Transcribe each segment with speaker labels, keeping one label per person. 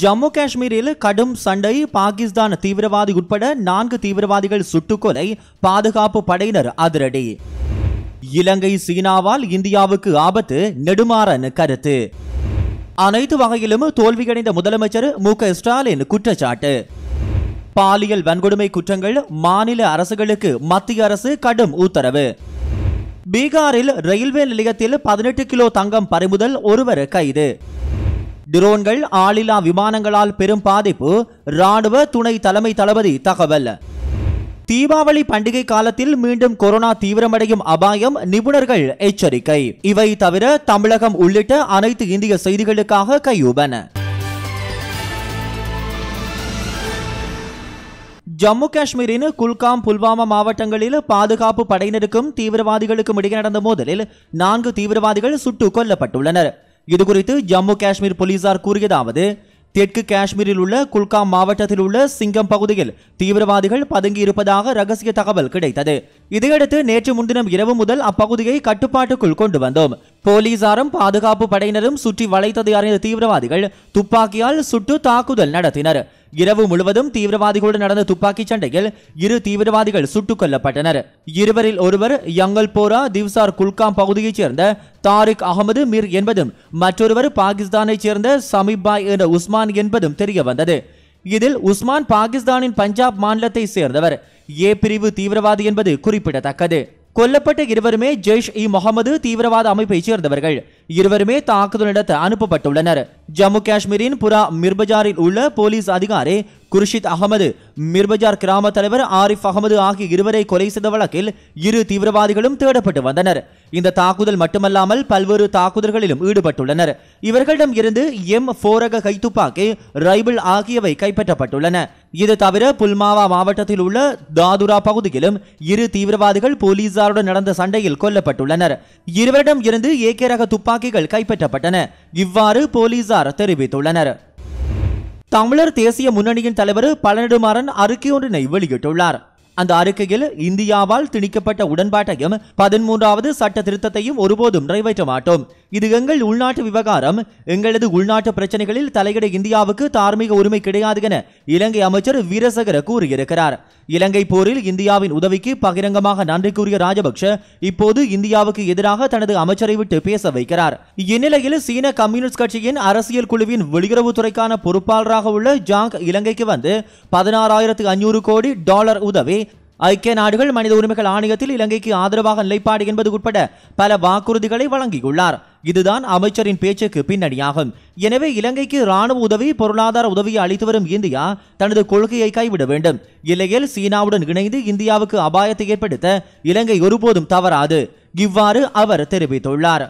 Speaker 1: ஜம்மு காஷ்மீரில் கடும் சண்டை பாகிஸ்தான் தீவிரவாதி உட்பட நான்கு தீவிரவாதிகள் சுட்டுக்கொலை பாதுகாப்பு படையினர் அதிரடி இலங்கை சீனாவால் இந்தியாவுக்கு ஆபத்து நெடுமாறன் கருத்து அனைத்து வகையிலும் தோல்வியடைந்த முதலமைச்சர் மு ஸ்டாலின் குற்றச்சாட்டு பாலியல் வன்கொடுமை குற்றங்கள் மாநில அரசுகளுக்கு மத்திய அரசு கடும் உத்தரவு பீகாரில் ரயில்வே நிலையத்தில் பதினெட்டு கிலோ தங்கம் பறிமுதல் ஒருவர் கைது ட்ரோன்கள் ஆளில்லா விமானங்களால் பெரும் பாதிப்பு ராணுவ துணை தலைமை தளபதி தகவல் தீபாவளி பண்டிகை காலத்தில் மீண்டும் கொரோனா தீவிரமடையும் அபாயம் நிபுணர்கள் எச்சரிக்கை இவை தவிர தமிழகம் உள்ளிட்ட அனைத்து இந்திய செய்திகளுக்காக கையூபன ஜம்மு காஷ்மீரின் குல்காம் புல்வாமா மாவட்டங்களில் பாதுகாப்பு படையினருக்கும் தீவிரவாதிகளுக்கும் இடையே நடந்த மோதலில் நான்கு தீவிரவாதிகள் சுட்டுக் கொல்லப்பட்டுள்ளனர் இதுகுறித்து ஜம்மு காஷ்மீர் போலீசார் கூறியதாவது தெற்கு காஷ்மீரில் உள்ள குல்காம் மாவட்டத்தில் உள்ள சிங்கம் பகுதியில் தீவிரவாதிகள் பதுங்கி இருப்பதாக ரகசிய தகவல் கிடைத்தது இதையடுத்து நேற்று முன்தினம் இரவு முதல் அப்பகுதியை கட்டுப்பாட்டுக்குள் கொண்டு வந்தோம் போலீசாரும் பாதுகாப்பு படையினரும் சுற்றி வளைத்ததை அறிந்த தீவிரவாதிகள் துப்பாக்கியால் சுட்டு தாக்குதல் நடத்தினர் இரவு முழுவதும் தீவிரவாதிகளுடன் நடந்த துப்பாக்கிச் சண்டையில் இரு தீவிரவாதிகள் சுட்டுக் கொல்லப்பட்டனர் இருவரில் ஒருவர் யங்கல்போரா திவ்சார் குல்காம் பகுதியைச் சேர்ந்த தாரிக் அகமது மிர் என்பதும் மற்றொருவர் பாகிஸ்தானைச் சேர்ந்த சமீபாய் என்ற உஸ்மான் என்பதும் தெரிய வந்தது இதில் உஸ்மான் பாகிஸ்தானின் பஞ்சாப் மாநிலத்தை சேர்ந்தவர் ஏ பிரிவு தீவிரவாதி என்பது குறிப்பிடத்தக்கது கொல்லப்பட்ட இருவருமே ஜெய்ஷ் இ முகமது தீவிரவாத அமைப்பைச் சேர்ந்தவர்கள் இருவருமே தாக்குதல் நடத்த அனுப்பப்பட்டுள்ளனர் ஜம்மு காஷ்மீரின் புரா மிர்பஜாரில் உள்ள போலீஸ் அதிகாரி குர்ஷித் அகமது மிர்பஜார் கிராம தலைவர் ஆரிஃப் அகமது ஆகிய இருவரை கொலை செய்த வழக்கில் இரு தீவிரவாதிகளும் தேடப்பட்டு வந்தனர் இந்த தாக்குதல் மட்டுமல்லாமல் பல்வேறு தாக்குதல்களிலும் ஈடுபட்டுள்ளனர் இவர்களிடம் இருந்து எம் போரக கைத்துப்பாக்கி ரைபிள் ஆகியவை கைப்பற்றப்பட்டுள்ளன இது தவிர புல்மாவா மாவட்டத்தில் உள்ள தாதுரா பகுதியிலும் இரு தீவிரவாதிகள் போலீசாருடன் நடந்த சண்டையில் கொல்லப்பட்டுள்ளனர் இருவரிடம் இருந்து ஏகே ரக துப்பாக்கி துப்பாக்கிகள் கைப்பற்றப்பட்டன இவ்வாறு போலீசார் தெரிவித்துள்ளனர் தமிழர் தேசிய முன்னணியின் தலைவர் பழனிடுமாறன் அறிக்கை ஒன்றினை வெளியிட்டுள்ளார் அந்த அறிக்கையில் இந்தியாவால் திணிக்கப்பட்ட உடன்பாட்டையும் பதிமூன்றாவது சட்ட திருத்தத்தையும் ஒருபோதும் நிறைவேற்ற மாட்டோம் இது எங்கள் உள்நாட்டு விவகாரம் எங்களது உள்நாட்டு பிரச்சனைகளில் தலையிட இந்தியாவுக்கு தார்மீக உரிமை கிடையாது என இலங்கை அமைச்சர் வீரசகர கூறியிருக்கிறார் இலங்கை போரில் இந்தியாவின் உதவிக்கு பகிரங்கமாக நன்றி கூறிய ராஜபக்ஷ இப்போது இந்தியாவுக்கு எதிராக தனது அமைச்சரை விட்டு பேச வைக்கிறார் இந்நிலையில் சீன கம்யூனிஸ்ட் கட்சியின் அரசியல் குழுவின் வெளியுறவுத்துறைக்கான பொறுப்பாளராக உள்ள ஜாங் இலங்கைக்கு வந்து பதினாறாயிரத்து ஐநூறு கோடி டாலர் உதவி ஐக்கிய நாடுகள் மனித உரிமைகள் ஆணையத்தில் இலங்கைக்கு ஆதரவாக நிலைப்பாடு என்பது உட்பட பல வாக்குறுதிகளை வழங்கியுள்ளார் இதுதான் அமைச்சரின் பேச்சுக்கு பின்னணியாகும் எனவே இலங்கைக்கு ராணுவ உதவி பொருளாதார உதவியை அளித்து வரும் இந்தியா தனது கொள்கையை கைவிட வேண்டும் இல்லையில் சீனாவுடன் இணைந்து இந்தியாவுக்கு அபாயத்தை ஏற்படுத்த இலங்கை ஒருபோதும் தவறாது இவ்வாறு அவர் தெரிவித்துள்ளார்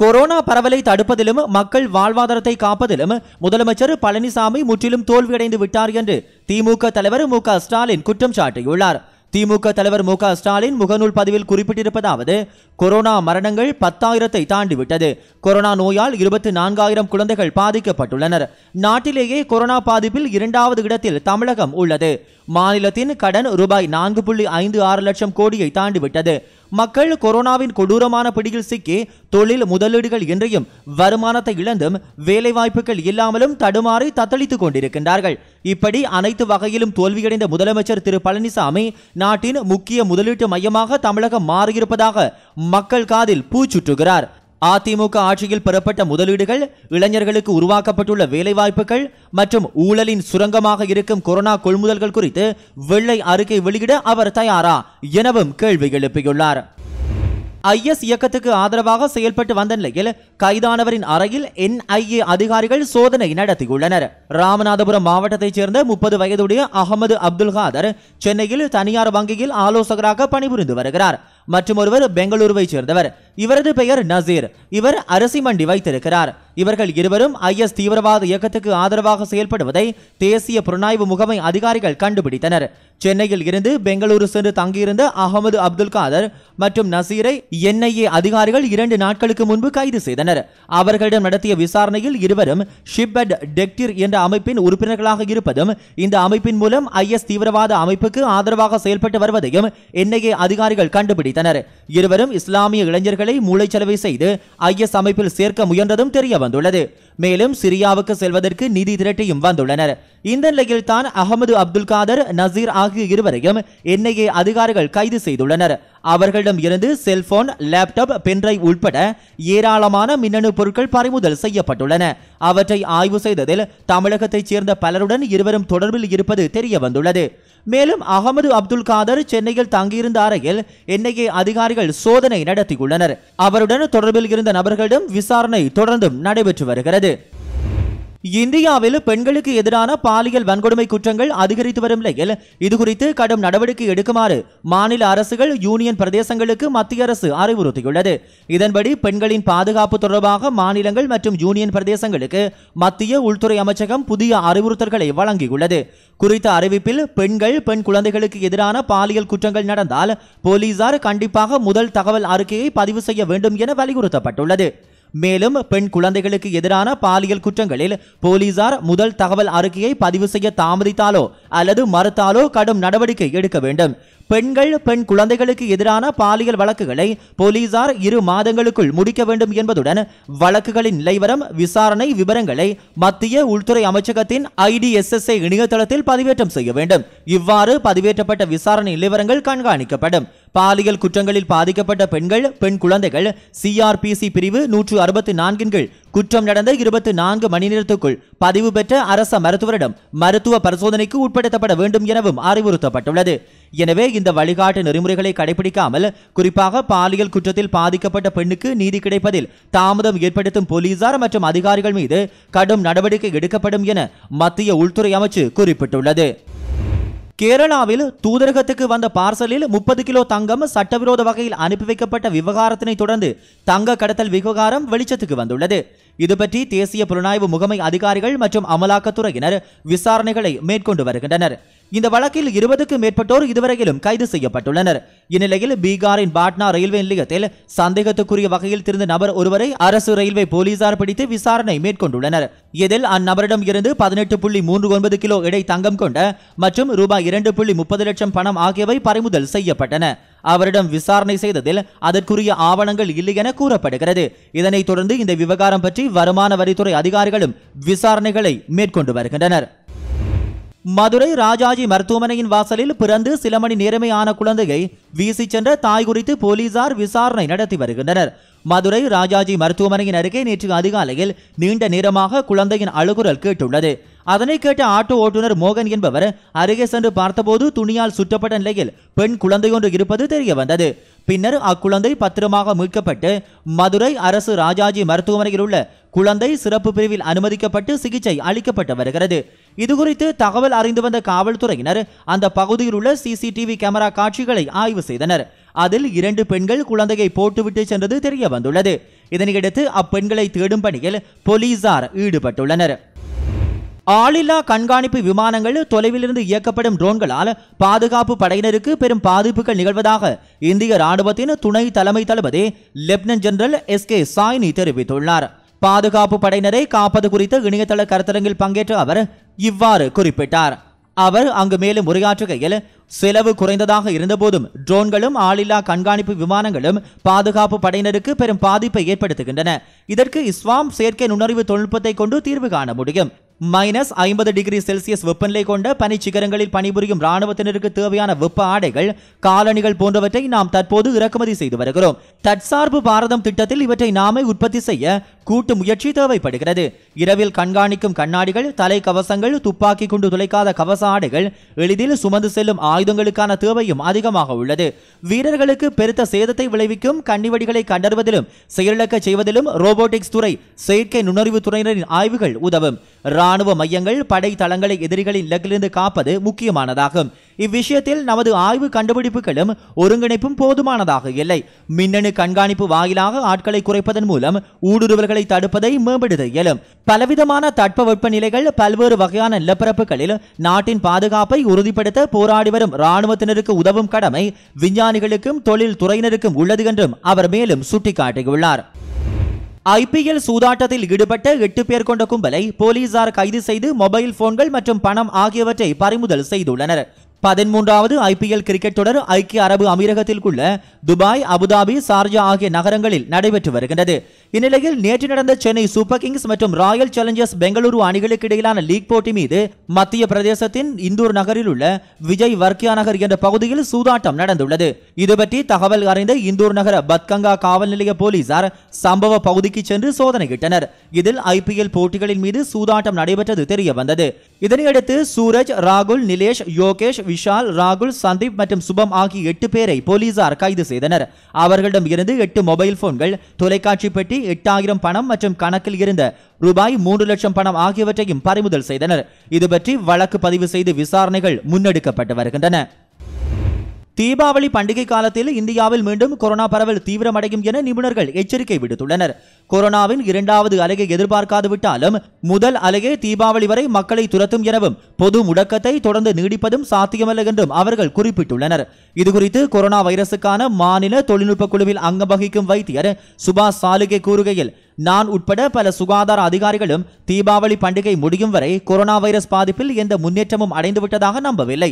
Speaker 1: கொரோனா பரவலை தடுப்பதிலும் மக்கள் வாழ்வாதாரத்தை காப்பதிலும் முதலமைச்சர் பழனிசாமி முற்றிலும் தோல்வியடைந்து விட்டார் என்று திமுக தலைவர் மு ஸ்டாலின் குற்றம் சாட்டியுள்ளார் திமுக தலைவர் மு ஸ்டாலின் முகநூல் பதிவில் குறிப்பிட்டிருப்பதாவது கொரோனா மரணங்கள் பத்தாயிரத்தை தாண்டிவிட்டது கொரோனா நோயால் இருபத்தி நான்காயிரம் குழந்தைகள் பாதிக்கப்பட்டுள்ளனர் நாட்டிலேயே கொரோனா பாதிப்பில் இரண்டாவது இடத்தில் தமிழகம் உள்ளது மாநிலத்தின் கடன் ரூபாய் நான்கு புள்ளி ஐந்து ஆறு லட்சம் கோடியை தாண்டிவிட்டது மக்கள் கொரோனாவின் கொடூரமான பிடியில் சிக்கி தொழில் முதலீடுகள் இன்றியும் வருமானத்தை இழந்தும் வேலைவாய்ப்புகள் இல்லாமலும் தடுமாறி தத்தளித்துக் கொண்டிருக்கின்றார்கள் இப்படி அனைத்து வகையிலும் தோல்வியடைந்த முதலமைச்சர் திரு பழனிசாமி நாட்டின் முக்கிய முதலீட்டு மையமாக தமிழகம் மாறியிருப்பதாக மக்கள் காதில் பூச்சுற்றுகிறார் அதிமுக ஆட்சியில் பெறப்பட்ட முதலீடுகள் இளைஞர்களுக்கு உருவாக்கப்பட்டுள்ள வேலைவாய்ப்புகள் மற்றும் ஊழலின் சுரங்கமாக இருக்கும் கொரோனா கொள்முதல்கள் குறித்து வெள்ளை அறிக்கை வெளியிட அவர் தயாரா எனவும் கேள்வி எழுப்பியுள்ளார் ஐஎஸ் இயக்கத்துக்கு ஆதரவாக செயல்பட்டு வந்த நிலையில் கைதானவரின் அறையில் என்ஐஏ அதிகாரிகள் சோதனை நடத்தியுள்ளனர் ராமநாதபுரம் மாவட்டத்தைச் சேர்ந்த முப்பது வயதுடைய அகமது அப்துல் காதர் சென்னையில் தனியார் வங்கியில் ஆலோசகராக பணிபுரிந்து வருகிறார் மற்றும் ஒருவர் பெங்களூருவை சேர்ந்தவர் இவரது பெயர் நசீர் இவர் அரசி மண்டி வைத்திருக்கிறார் இவர்கள் இருவரும் ஐஎஸ் தீவிரவாத இயக்கத்துக்கு ஆதரவாக செயல்படுவதை தேசிய புலனாய்வு முகமை அதிகாரிகள் கண்டுபிடித்தனர் சென்னையில் இருந்து பெங்களூரு சென்று தங்கியிருந்த அகமது அப்துல் காதர் மற்றும் நசீரை என்ஐஏ அதிகாரிகள் இரண்டு நாட்களுக்கு முன்பு கைது செய்தனர் அவர்களிடம் நடத்திய விசாரணையில் இருவரும் ஷிப்பட் டெக்டிர் என்ற அமைப்பின் உறுப்பினர்களாக இருப்பதும் இந்த அமைப்பின் மூலம் ஐஎஸ் தீவிரவாத அமைப்புக்கு ஆதரவாக செயல்பட்டு வருவதையும் என்ஐஏ அதிகாரிகள் கண்டுபிடித்தனர் வைத்தனர் இருவரும் இஸ்லாமிய இளைஞர்களை மூளைச்சலவை செய்து ஐஎஸ் அமைப்பில் சேர்க்க முயன்றதும் தெரிய வந்துள்ளது மேலும் சிரியாவுக்கு செல்வதற்கு நிதி திரட்டியும் வந்துள்ளனர் இந்த நிலையில் தான் அகமது அப்துல் காதர் நசீர் ஆகிய இருவரையும் என்ஐஏ அதிகாரிகள் கைது செய்துள்ளனர் அவர்களிடம் இருந்து செல்போன் லேப்டாப் பென்ட்ரை உட்பட ஏராளமான மின்னணு பொருட்கள் பறிமுதல் செய்யப்பட்டுள்ளன அவற்றை ஆய்வு செய்ததில் தமிழகத்தைச் சேர்ந்த பலருடன் இருவரும் தொடர்பில் இருப்பது தெரிய வந்துள்ளது மேலும் அகமது அப்துல் காதர் சென்னையில் தங்கியிருந்த அறையில் என்ஐஏ அதிகாரிகள் சோதனை நடத்தியுள்ளனர் அவருடன் தொடர்பில் இருந்த நபர்களிடம் விசாரணை தொடர்ந்தும் நடைபெற்று வருகிறது இந்தியாவில் பெண்களுக்கு எதிரான பாலியல் வன்கொடுமை குற்றங்கள் அதிகரித்து வரும் நிலையில் இதுகுறித்து கடும் நடவடிக்கை எடுக்குமாறு மாநில அரசுகள் யூனியன் பிரதேசங்களுக்கு மத்திய அரசு அறிவுறுத்தியுள்ளது இதன்படி பெண்களின் பாதுகாப்பு தொடர்பாக மாநிலங்கள் மற்றும் யூனியன் பிரதேசங்களுக்கு மத்திய உள்துறை அமைச்சகம் புதிய அறிவுறுத்தல்களை வழங்கியுள்ளது குறித்த அறிவிப்பில் பெண்கள் பெண் குழந்தைகளுக்கு எதிரான பாலியல் குற்றங்கள் நடந்தால் போலீசார் கண்டிப்பாக முதல் தகவல் அறிக்கையை பதிவு செய்ய வேண்டும் என வலியுறுத்தப்பட்டுள்ளது மேலும் பெண் குழந்தைகளுக்கு எதிரான பாலியல் குற்றங்களில் போலீசார் முதல் தகவல் அறிக்கையை பதிவு செய்ய தாமதித்தாலோ அல்லது மறுத்தாலோ கடும் நடவடிக்கை எடுக்க வேண்டும் பெண்கள் பெண் குழந்தைகளுக்கு எதிரான பாலியல் வழக்குகளை போலீசார் இரு மாதங்களுக்குள் முடிக்க வேண்டும் என்பதுடன் வழக்குகளின் நிலைவரம் விசாரணை விவரங்களை மத்திய உள்துறை அமைச்சகத்தின் ஐடிஎஸ்எஸ்ஐ இணையதளத்தில் பதிவேற்றம் செய்ய வேண்டும் இவ்வாறு பதிவேற்றப்பட்ட விசாரணை நிலைவரங்கள் கண்காணிக்கப்படும் பாலியல் குற்றங்களில் பாதிக்கப்பட்ட பெண்கள் பெண் குழந்தைகள் சிஆர்பிசி பிரிவு நூற்று அறுபத்தி நான்கின் கீழ் குற்றம் நடந்த இருபத்தி நான்கு மணி நேரத்துக்குள் பதிவு பெற்ற அரச மருத்துவரிடம் மருத்துவ பரிசோதனைக்கு உட்படுத்தப்பட வேண்டும் எனவும் அறிவுறுத்தப்பட்டுள்ளது எனவே இந்த வழிகாட்டு நெறிமுறைகளை கடைபிடிக்காமல் குறிப்பாக பாலியல் குற்றத்தில் பாதிக்கப்பட்ட பெண்ணுக்கு நீதி கிடைப்பதில் தாமதம் ஏற்படுத்தும் போலீசார் மற்றும் அதிகாரிகள் மீது கடும் நடவடிக்கை எடுக்கப்படும் என மத்திய உள்துறை அமைச்சு குறிப்பிட்டுள்ளது கேரளாவில் தூதரகத்துக்கு வந்த பார்சலில் முப்பது கிலோ தங்கம் சட்டவிரோத வகையில் அனுப்பி வைக்கப்பட்ட விவகாரத்தினை தொடர்ந்து தங்க கடத்தல் விவகாரம் வெளிச்சத்துக்கு வந்துள்ளது இதுபற்றி தேசிய புலனாய்வு முகமை அதிகாரிகள் மற்றும் அமலாக்கத்துறையினர் விசாரணைகளை மேற்கொண்டு வருகின்றனர் இந்த வழக்கில் இருபதுக்கும் மேற்பட்டோர் இதுவரையிலும் கைது செய்யப்பட்டுள்ளனர் இந்நிலையில் பீகாரின் பாட்னா ரயில்வே நிலையத்தில் சந்தேகத்துக்குரிய வகையில் திருந்த நபர் ஒருவரை அரசு ரயில்வே போலீசார் பிடித்து விசாரணை மேற்கொண்டுள்ளனர் இதில் அந்நபரிடம் இருந்து பதினெட்டு புள்ளி மூன்று ஒன்பது கிலோ எடை தங்கம் கொண்ட மற்றும் ரூபாய் இரண்டு புள்ளி முப்பது லட்சம் பணம் ஆகியவை பறிமுதல் செய்யப்பட்டன அவரிடம் விசாரணை செய்ததில் அதற்குரிய ஆவணங்கள் இல்லை என கூறப்படுகிறது இதனைத் தொடர்ந்து இந்த விவகாரம் பற்றி வருமான வரித்துறை அதிகாரிகளும் விசாரணைகளை மேற்கொண்டு வருகின்றனர் மதுரை ராஜாஜி மருத்துவமனையின் வாசலில் பிறந்து சில மணி நேரமே ஆன குழந்தையை வீசி சென்ற தாய் குறித்து போலீசார் விசாரணை நடத்தி வருகின்றனர் மதுரை ராஜாஜி மருத்துவமனையின் அருகே நேற்று அதிகாலையில் நீண்ட நேரமாக குழந்தையின் அழுகுரல் கேட்டுள்ளது அதனை கேட்ட ஆட்டோ ஓட்டுநர் மோகன் என்பவர் அருகே சென்று பார்த்தபோது துணியால் சுற்றப்பட்ட நிலையில் பெண் குழந்தையொன்று இருப்பது தெரிய வந்தது பின்னர் அக்குழந்தை பத்திரமாக மீட்கப்பட்டு மதுரை அரசு ராஜாஜி மருத்துவமனையில் உள்ள குழந்தை சிறப்பு பிரிவில் அனுமதிக்கப்பட்டு சிகிச்சை அளிக்கப்பட்டு வருகிறது இதுகுறித்து தகவல் அறிந்து வந்த காவல்துறையினர் அந்த பகுதியில் உள்ள சிசிடிவி கேமரா காட்சிகளை ஆய்வு செய்தனர் அதில் இரண்டு பெண்கள் குழந்தையை போட்டுவிட்டு சென்றது தெரிய வந்துள்ளது இதனையடுத்து அப்பெண்களை தேடும் பணியில் போலீசார் ஈடுபட்டுள்ளனர் ஆளில்லா கண்காணிப்பு விமானங்கள் தொலைவிலிருந்து இயக்கப்படும் ட்ரோன்களால் பாதுகாப்பு படையினருக்கு பெரும் பாதிப்புகள் நிகழ்வதாக இந்திய ராணுவத்தின் துணை தலைமை தளபதி lieutenant general S K Saini தெரிவித்துள்ளார் பாதுகாப்பு படையினரை காப்பது குறித்த இணையதள கருத்தரங்கில் பங்கேற்ற அவர் இவ்வாறு குறிப்பிட்டார் அவர் அங்கு மேலும் உரையாற்றுகையில் செலவு குறைந்ததாக இருந்தபோதும் ட்ரோன்களும் ஆளில்லா கண்காணிப்பு விமானங்களும் பாதுகாப்பு படையினருக்கு பெரும் பாதிப்பை ஏற்படுத்துகின்றன இதற்கு இஸ்வாம் செயற்கை நுண்ணறிவு தொழில்நுட்பத்தை கொண்டு தீர்வு காண முடியும் மைனஸ் ஐம்பது டிகிரி செல்சியஸ் வெப்பநிலை கொண்ட பனிச்சிகரங்களில் பணிபுரியும் ராணுவத்தினருக்கு தேவையான வெப்ப ஆடைகள் காலணிகள் போன்றவற்றை நாம் தற்போது இறக்குமதி செய்து வருகிறோம் தற்சார்பு பாரதம் திட்டத்தில் இவற்றை நாமே உற்பத்தி செய்ய கூட்டு முயற்சி தேவைப்படுகிறது இரவில் கண்காணிக்கும் கண்ணாடிகள் தலை கவசங்கள் துப்பாக்கி குண்டு துளைக்காத கவச ஆடைகள் எளிதில் சுமந்து செல்லும் ஆயுதங்களுக்கான தேவையும் அதிகமாக உள்ளது வீரர்களுக்கு பெருத்த சேதத்தை விளைவிக்கும் கண்ணிவடிகளை கண்டறிவதிலும் செயலிழக்க செய்வதிலும் ரோபோட்டிக்ஸ் துறை செயற்கை நுண்ணறிவு துறையினரின் ஆய்வுகள் உதவும் இராணுவ மையங்கள் படை தளங்களை எதிரிகளின் இலக்கிலிருந்து காப்பது முக்கியமானதாகும் இவ்விஷயத்தில் நமது ஆய்வு கண்டுபிடிப்புகளும் ஒருங்கிணைப்பும் போதுமானதாக இல்லை மின்னணு கண்காணிப்பு வாயிலாக ஆட்களை குறைப்பதன் மூலம் ஊடுருவல்களை தடுப்பதை மேம்படுத்த இயலும் பலவிதமான தட்ப வெப்பநிலைகள் பல்வேறு வகையான நிலப்பரப்புகளில் நாட்டின் பாதுகாப்பை உறுதிப்படுத்த போராடி வரும் ராணுவத்தினருக்கு உதவும் கடமை விஞ்ஞானிகளுக்கும் தொழில் துறையினருக்கும் உள்ளது என்றும் அவர் மேலும் சுட்டிக்காட்டியுள்ளார் ஐ பி எல் சூதாட்டத்தில் ஈடுபட்ட எட்டு பேர் கொண்ட கும்பலை போலீசார் கைது செய்து மொபைல் போன்கள் மற்றும் பணம் ஆகியவற்றை பறிமுதல் செய்துள்ளனர் பதிமூன்றாவது ஐபிஎல் கிரிக்கெட் தொடர் ஐக்கிய அரபு அமீரகத்தில் உள்ள துபாய் அபுதாபி சார்ஜா ஆகிய நகரங்களில் நடைபெற்று வருகின்றது இந்நிலையில் நேற்று நடந்த சென்னை சூப்பர் கிங்ஸ் மற்றும் ராயல் சேலஞ்சர்ஸ் பெங்களூரு அணிகளுக்கு இடையிலான லீக் போட்டி மீது மத்திய பிரதேசத்தின் இந்தூர் நகரில் உள்ள விஜய் வர்க்கியா நகர் என்ற பகுதியில் சூதாட்டம் நடந்துள்ளது இது பற்றி தகவல் அறிந்த இந்தூர் நகர பத்கங்கா காவல் நிலைய போலீசார் சம்பவ பகுதிக்கு சென்று சோதனையிட்டனர் இதில் ஐபிஎல் போட்டிகளின் மீது சூதாட்டம் நடைபெற்றது தெரியவந்தது இதனையடுத்து சூரஜ் ராகுல் நிலேஷ் யோகேஷ் விஷால் ராகுல் சந்தீப் மற்றும் சுபம் ஆகிய எட்டு பேரை போலீசார் கைது செய்தனர் அவர்களிடம் இருந்து எட்டு மொபைல் போன்கள் தொலைக்காட்சி பெட்டி எட்டாயிரம் பணம் மற்றும் கணக்கில் இருந்த ரூபாய் மூன்று லட்சம் பணம் ஆகியவற்றையும் பறிமுதல் செய்தனர் இதுபற்றி வழக்கு பதிவு செய்து விசாரணைகள் முன்னெடுக்கப்பட்டு வருகின்றன தீபாவளி பண்டிகை காலத்தில் இந்தியாவில் மீண்டும் கொரோனா பரவல் தீவிரமடையும் என நிபுணர்கள் எச்சரிக்கை விடுத்துள்ளனர் கொரோனாவின் இரண்டாவது அலையை எதிர்பார்க்காது விட்டாலும் முதல் அலையே தீபாவளி வரை மக்களை துரத்தும் எனவும் பொது முடக்கத்தை தொடர்ந்து நீடிப்பதும் சாத்தியமல்ல என்றும் அவர்கள் குறிப்பிட்டுள்ளனர் இதுகுறித்து கொரோனா வைரசுக்கான மாநில தொழில்நுட்ப குழுவில் அங்கம் வகிக்கும் வைத்தியர் சுபாஷ் சாலுகே கூறுகையில் நான் உட்பட பல சுகாதார அதிகாரிகளும் தீபாவளி பண்டிகை முடியும் வரை கொரோனா வைரஸ் பாதிப்பில் எந்த முன்னேற்றமும் அடைந்துவிட்டதாக நம்பவில்லை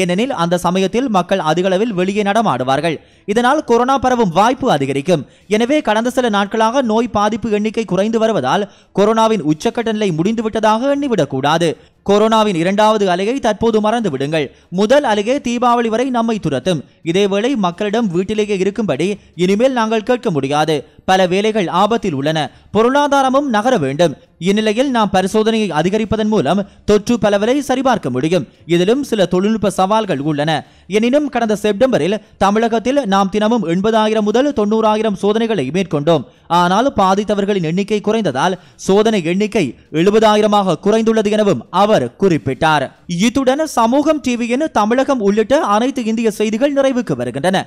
Speaker 1: ஏனெனில் அந்த சமயத்தில் மக்கள் அதிகளவில் வெளியே நடமாடுவார்கள் இதனால் கொரோனா பரவும் வாய்ப்பு அதிகரிக்கும் எனவே கடந்த சில நாட்களாக நோய் பாதிப்பு எண்ணிக்கை குறைந்து வருவதால் கொரோனாவின் உச்சக்கட்ட நிலை முடிந்துவிட்டதாக எண்ணிவிடக்கூடாது கொரோனாவின் இரண்டாவது அலையை தற்போது விடுங்கள் முதல் அலையே தீபாவளி வரை நம்மை துரத்தும் இதேவேளை மக்களிடம் வீட்டிலேயே இருக்கும்படி இனிமேல் நாங்கள் கேட்க முடியாது பல வேலைகள் ஆபத்தில் உள்ளன பொருளாதாரமும் நகர வேண்டும் இந்நிலையில் நாம் பரிசோதனையை அதிகரிப்பதன் மூலம் தொற்று பலவரை சரிபார்க்க முடியும் இதிலும் சில தொழில்நுட்ப சவால்கள் உள்ளன எனினும் கடந்த செப்டம்பரில் தமிழகத்தில் நாம் தினமும் எண்பதாயிரம் முதல் தொண்ணூறாயிரம் சோதனைகளை மேற்கொண்டோம் ஆனால் பாதித்தவர்களின் எண்ணிக்கை குறைந்ததால் சோதனை எண்ணிக்கை எழுபதாயிரமாக குறைந்துள்ளது எனவும் அவர் அவர் குறிப்பிட்டார் இத்துடன் சமூகம் டிவியின் தமிழகம் உள்ளிட்ட அனைத்து இந்திய செய்திகள் நிறைவுக்கு வருகின்றன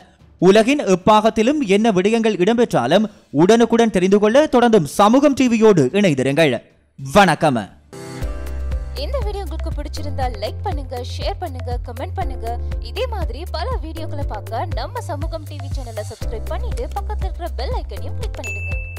Speaker 1: உலகின் எப்பாகத்திலும் என்ன விடயங்கள் இடம்பெற்றாலும் உடனுக்குடன் தெரிந்து கொள்ள தொடர்ந்தும் சமூகம் டிவியோடு இணைந்திருங்கள் வணக்கம் இந்த வீடியோ உங்களுக்கு பிடிச்சிருந்தா லைக் பண்ணுங்க ஷேர் பண்ணுங்க கமெண்ட் பண்ணுங்க இதே மாதிரி பல வீடியோக்களை பார்க்க நம்ம சமூகம் டிவி சேனலை சப்ஸ்கிரைப் பண்ணிட்டு பக்கத்துல இருக்கிற பெல் ஐக்கனையும் கிளிக் பண்ணிடுங்க